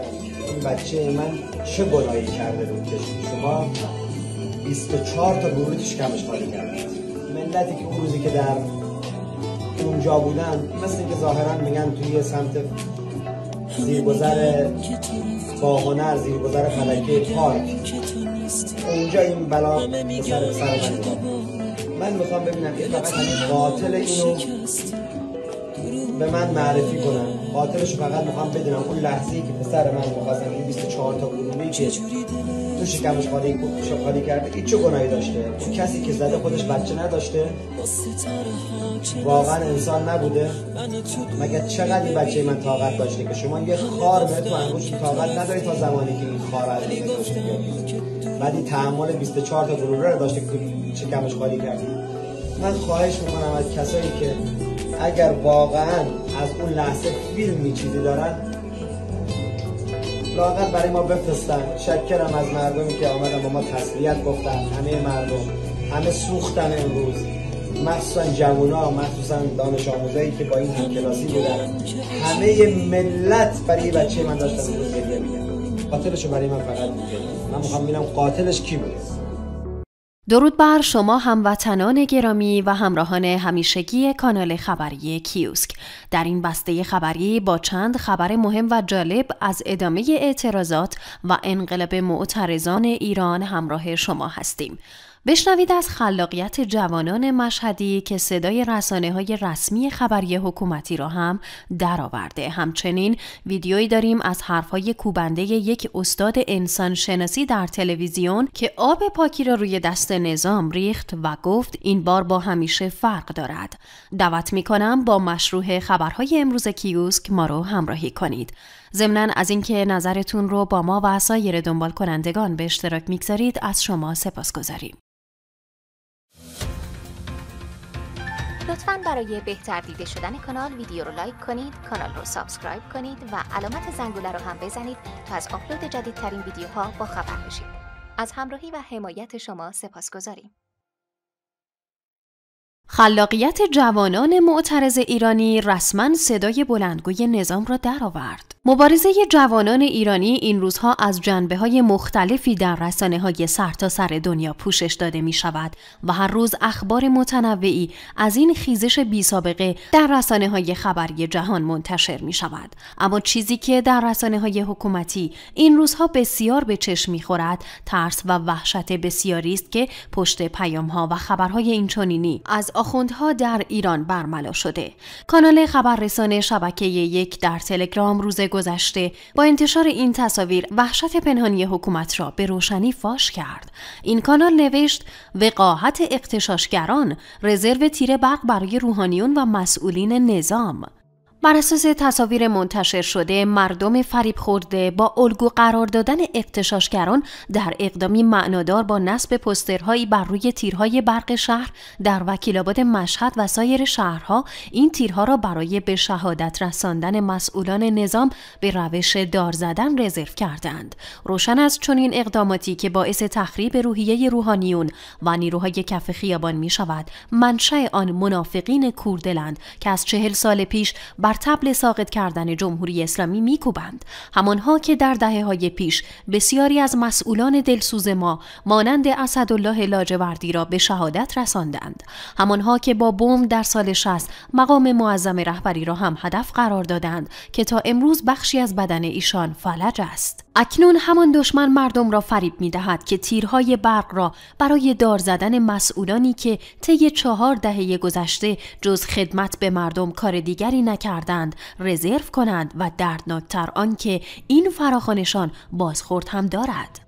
این بچه من چه گناهی کرده بود که شما 24 تا برودش کمش خالی کرده ملتی که اون روزی که در اونجا بودن مثل که ظاهرا میگن توی سمت زیرگذر با هنر زیرگذر فلکه پارک اونجا این بلا سر سر من من میخوام ببینم که فقط قاتل اینو به من معرفی کنم خاطرش فقط میخوام بدونم اون لحظه که پسر من میخواستم این 24 تا گلوله چیه تو شکمش خالی خالی کرده این چه گناهی داشته اون کسی که زده خودش بچه نداشته واقعا انسان نبوده مگه چقدر این بچه من طاقت داشته که شما یه خار به تو انگوش طاقت نداری تا زمانی که این خار از بعد این تعمال 24 تا گرونه رو داشته که شکمش خالی کردی من خواهش میکنم از کسایی که اگر واقعا از اون لحظه فیلم چیزی دارن لاغت برای ما بفرستن شکرم از مردمی که آمدن با ما تسلیت گفتن همه مردم همه سوختن امروز مخصوصا جوونا مخصوصا دانش آموزایی که با این کلاسی بودن همه ملت برای بچه من داشتن امروز گریه میگن قاتلشو برای من فقط میگه من میخوام ببینم قاتلش کی بود درود بر شما هموطنان گرامی و همراهان همیشگی کانال خبری کیوسک در این بسته خبری با چند خبر مهم و جالب از ادامه اعتراضات و انقلاب معترضان ایران همراه شما هستیم بشنوید از خلاقیت جوانان مشهدی که صدای رسانه های رسمی خبری حکومتی را هم درآورده. همچنین ویدیویی داریم از حرفهای کوبنده یک استاد انسان شناسی در تلویزیون که آب پاکی را روی دست نظام ریخت و گفت این بار با همیشه فرق دارد. دعوت می کنم با مشروع خبرهای امروز کیوسک ما رو همراهی کنید. ضمنا از اینکه نظرتون رو با ما و سایر دنبال کنندگان به اشتراک میگذارید از شما سپاس گذاریم. لطفا برای بهتر دیده شدن کانال ویدیو رو لایک کنید کانال رو سابسکرایب کنید و علامت زنگوله رو هم بزنید تا از آپلود جدیدترین ویدیوها با خبر بشید از همراهی و حمایت شما سپاسگزاریم خلاقیت جوانان معترض ایرانی رسما صدای بلندگوی نظام را درآورد. مبارزه جوانان ایرانی این روزها از جنبه های مختلفی در رسانه های سرتاسر سر دنیا پوشش داده می شود و هر روز اخبار متنوعی از این خیزش بی سابقه در رسانه های خبری جهان منتشر می شود. اما چیزی که در رسانه های حکومتی این روزها بسیار به چشم می خورد ترس و وحشت بسیاری است که پشت پیام ها و خبرهای اینچنینی از آخوندها در ایران برملا شده. کانال خبررسانه شبکه یک در تلگرام روز گذشته با انتشار این تصاویر وحشت پنهانی حکومت را به روشنی فاش کرد این کانال نوشت وقاحت اقتشاشگران رزرو تیره برق برای روحانیون و مسئولین نظام بر اساس تصاویر منتشر شده مردم فریب خورده با الگو قرار دادن اقتشاشگران در اقدامی معنادار با نصب پسترهایی بر روی تیرهای برق شهر در وکیلآباد مشهد و سایر شهرها این تیرها را برای به شهادت رساندن مسئولان نظام به روش دار زدن رزرو کردند روشن از چنین اقداماتی که باعث تخریب روحیه روحانیون و نیروهای کف خیابان می شود منشأ آن منافقین کوردلند که از چهل سال پیش بر بر تبل ساقط کردن جمهوری اسلامی میکوبند همانها که در دهه های پیش بسیاری از مسئولان دلسوز ما مانند اسدالله لاجوردی را به شهادت رساندند همانها که با بمب در سال 60 مقام معظم رهبری را هم هدف قرار دادند که تا امروز بخشی از بدن ایشان فلج است اکنون همان دشمن مردم را فریب می دهد که تیرهای برق را برای دار زدن مسئولانی که طی چهار دهه گذشته جز خدمت به مردم کار دیگری نکردند رزرو کنند و دردناکتر آنکه این فراخانشان بازخورد هم دارد.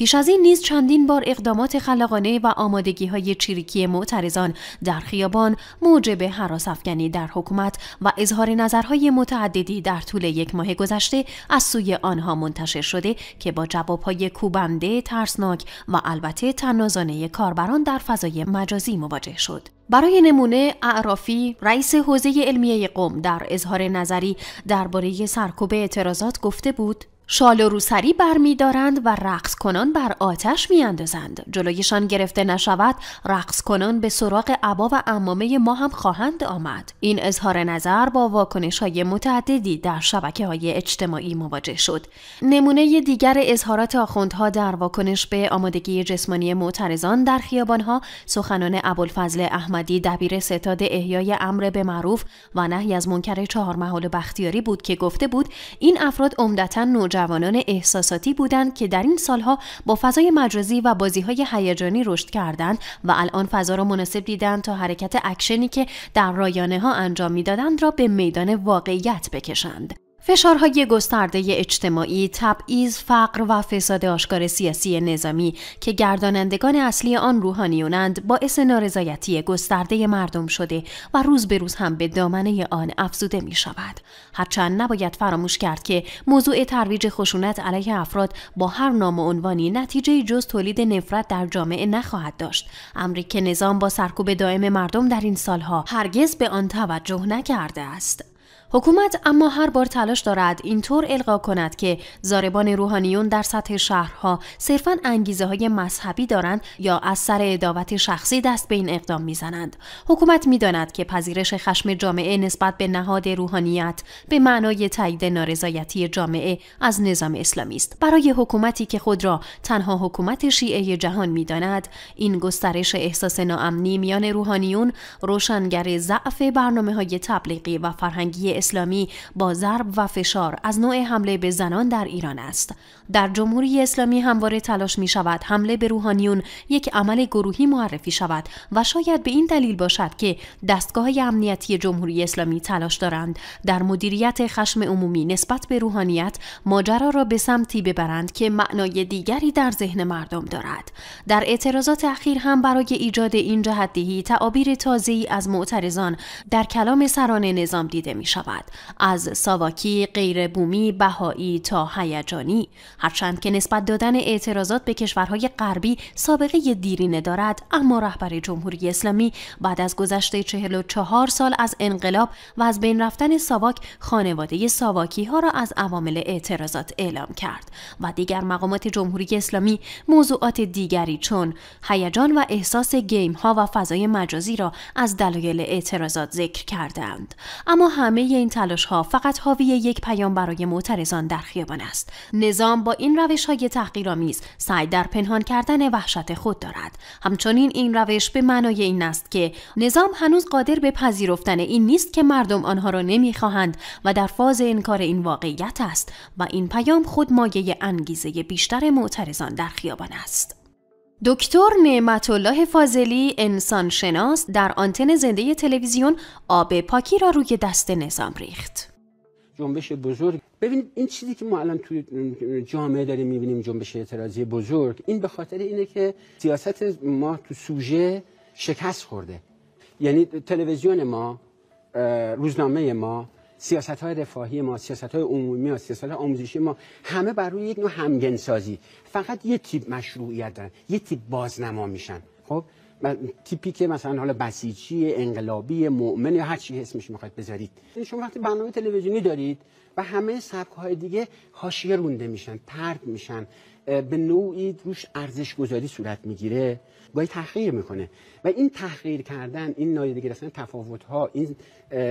پیش از این نیز چندین بار اقدامات خلقانه و آمادگی های چریکی معترضان در خیابان موجب حراس افکنی در حکومت و اظهار نظرهای متعددی در طول یک ماه گذشته از سوی آنها منتشر شده که با جوابهای کوبنده، ترسناک و البته تنازانه کاربران در فضای مجازی مواجه شد. برای نمونه اعرافی رئیس حوزه علمیه قوم در اظهار نظری درباره سرکوب اعتراضات گفته بود شال و روسری برمیدارند و رقص کنان بر آتش میاندازند جلویشان گرفته نشود رقص کنان به سراغ عبا و امامه ما هم خواهند آمد این اظهار نظر با واکنش های متعددی در شبکه های اجتماعی مواجه شد نمونه دیگر اظهارات آخوندها در واکنش به آمادگی جسمانی معترضان در خیابانها سخنان ابوالفضل احمدی دبیر ستاد احیای امر به معروف و نهی از منکر محال بختیاری بود که گفته بود این افراد عمدتا نوج جوانان احساساتی بودند که در این سالها با فضای مجازی و بازیهای هیجانی رشد کردند و الان فضا را مناسب دیدند تا حرکت اکشنی که در رایانه ها انجام میدادند را به میدان واقعیت بکشند. فشارهای گسترده اجتماعی، تبعیض، فقر و فساد آشکار سیاسی نظامی که گردانندگان اصلی آن روحانیونند باعث نارضایتی گسترده مردم شده و روز به روز هم به دامنه آن افزوده می شود. هرچند نباید فراموش کرد که موضوع ترویج خشونت علیه افراد با هر نام و عنوانی نتیجه جز تولید نفرت در جامعه نخواهد داشت. امری نظام با سرکوب دائم مردم در این سالها هرگز به آن توجه نکرده است. حکومت اما هر بار تلاش دارد اینطور القا کند که زاربان روحانیون در سطح شهرها صرفا انگیزه های مذهبی دارند یا از سر اداوت شخصی دست به این اقدام میزنند حکومت میداند که پذیرش خشم جامعه نسبت به نهاد روحانیت به معنای تایید نارضایتی جامعه از نظام اسلامی است برای حکومتی که خود را تنها حکومت شیعه جهان میداند این گسترش احساس ناامنی میان روحانیون روشنگر ضعف برنامه های تبلیغی و فرهنگی اسلامی با ضرب و فشار از نوع حمله به زنان در ایران است در جمهوری اسلامی همواره تلاش می شود حمله به روحانیون یک عمل گروهی معرفی شود و شاید به این دلیل باشد که دستگاه امنیتی جمهوری اسلامی تلاش دارند در مدیریت خشم عمومی نسبت به روحانیت ماجرا را به سمتی ببرند که معنای دیگری در ذهن مردم دارد در اعتراضات اخیر هم برای ایجاد این حدی تعابیر تازه‌ای از معترضان در کلام سران نظام دیده می شود از ساواکی غیر بومی بهایی تا هیجانی هرچند که نسبت دادن اعتراضات به کشورهای غربی سابقه دیرینه دارد اما رهبر جمهوری اسلامی بعد از گذشته 44 سال از انقلاب و از بین رفتن ساواک خانواده ساواکی ها را از عوامل اعتراضات اعلام کرد و دیگر مقامات جمهوری اسلامی موضوعات دیگری چون هیجان و احساس گیم ها و فضای مجازی را از دلایل اعتراضات ذکر کردند اما همه این تلاش ها فقط حاوی یک پیام برای معترضان در خیابان است نظام با این روش های تحقیرآمیز سعی در پنهان کردن وحشت خود دارد همچنین این روش به معنای این است که نظام هنوز قادر به پذیرفتن این نیست که مردم آنها را نمیخواهند و در فاز انکار این واقعیت است و این پیام خود مایه انگیزه بیشتر معترضان در خیابان است دکتر نعمت الله فاضلی انسان شناس در آنتن زنده تلویزیون آب پاکی را روی دست نظام ریخت. جنبش بزرگ ببینید این چیزی که ما الان توی جامعه داریم میبینیم جنبش اعتراضی بزرگ این به خاطر اینه که سیاست ما تو سوژه شکست خورده یعنی تلویزیون ما روزنامه ما سیاست های رفاهی ما سیاست های عمومی ما سیاست های آموزشی ما همه بر روی یک نوع همگنسازی فقط یه تیپ مشروعیت دارن یه تیپ بازنما میشن خب تیپی که مثلا حالا بسیجی انقلابی مؤمن یا هر چی اسمش میخواید بذارید یعنی شما وقتی برنامه تلویزیونی دارید و همه سبک های دیگه حاشیه رونده میشن ترد میشن به نوعی روش ارزش گذاری صورت میگیره گاهی تحقیر میکنه و این تحقیر کردن این نادیده گرفتن تفاوت ها این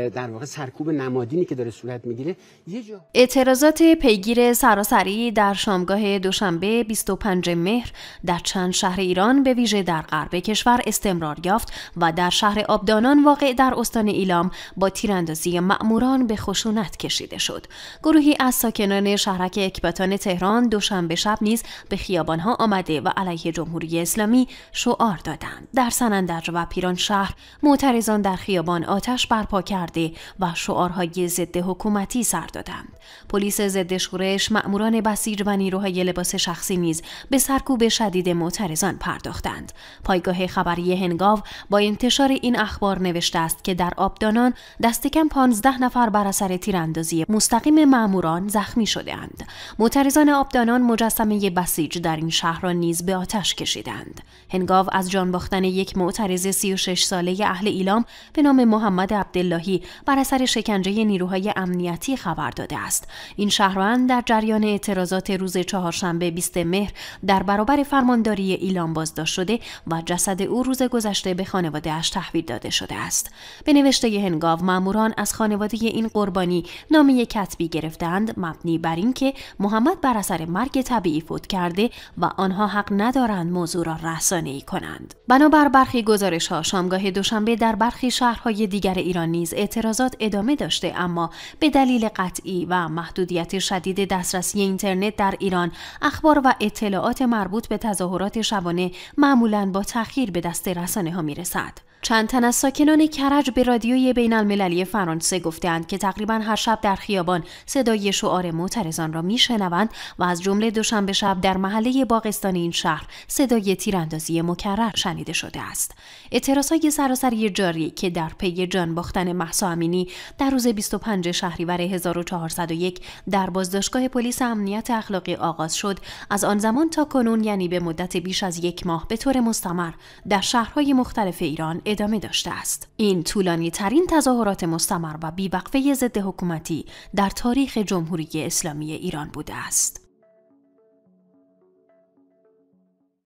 در واقع سرکوب نمادینی که داره صورت میگیره یه جا اعتراضات پیگیر سراسری در شامگاه دوشنبه 25 مهر در چند شهر ایران به ویژه در غرب کشور استمرار یافت و در شهر آبدانان واقع در استان ایلام با تیراندازی ماموران به خشونت کشیده شد گروهی از ساکنان شهرک اکباتان تهران دوشنبه شب نیز به خیابانها آمده و علیه جمهوری اسلامی شعار دادند در سنندج و پیران شهر معترضان در خیابان آتش برپا کرده و شعارهای ضد حکومتی سر دادند پلیس ضد شورش مأموران بسیج و نیروهای لباس شخصی نیز به سرکوب شدید معترضان پرداختند پایگاه خبری هنگاو با انتشار این اخبار نوشته است که در آبدانان دست کم 15 نفر بر اثر تیراندازی مستقیم ماموران زخمی شده اند. معترضان آبدانان مجسمه بسیج در این شهر را نیز به آتش کشیدند. هنگاو از جان باختن یک معترض 36 ساله اهل ایلام به نام محمد عبداللهی بر اثر شکنجه نیروهای امنیتی خبر داده است. این شهروند در جریان اعتراضات روز چهارشنبه 20 مهر در برابر فرمانداری ایلام بازداشت شده و جسد او روز گذشته به خانواده اش تحویل داده شده است. به نوشته هنگاو ماموران از خانواده این قربانی نام بی گرفتند مبنی بر اینکه محمد بر اثر مرگ طبیعی فوت کرده و آنها حق ندارند موضوع را رسانه ای کنند بنابر برخی گزارش ها شامگاه دوشنبه در برخی شهرهای دیگر ایران نیز اعتراضات ادامه داشته اما به دلیل قطعی و محدودیت شدید دسترسی اینترنت در ایران اخبار و اطلاعات مربوط به تظاهرات شبانه معمولا با تاخیر به دست رسانه ها می رسد. چند تن از ساکنان کرج به رادیوی بین المللی فرانسه گفتند که تقریبا هر شب در خیابان صدای شعار معترضان را میشنوند و از جمله دوشنبه شب در محله باغستان این شهر صدای تیراندازی مکرر شنیده شده است اعتراضهای سراسری جاری که در پی جان باختن محسا امینی در روز 25 شهریور 1401 در بازداشتگاه پلیس امنیت اخلاقی آغاز شد از آن زمان تا کنون یعنی به مدت بیش از یک ماه به طور مستمر در شهرهای مختلف ایران ادامه داشته است. این طولانی ترین تظاهرات مستمر و بیوقفه ضد حکومتی در تاریخ جمهوری اسلامی ایران بوده است.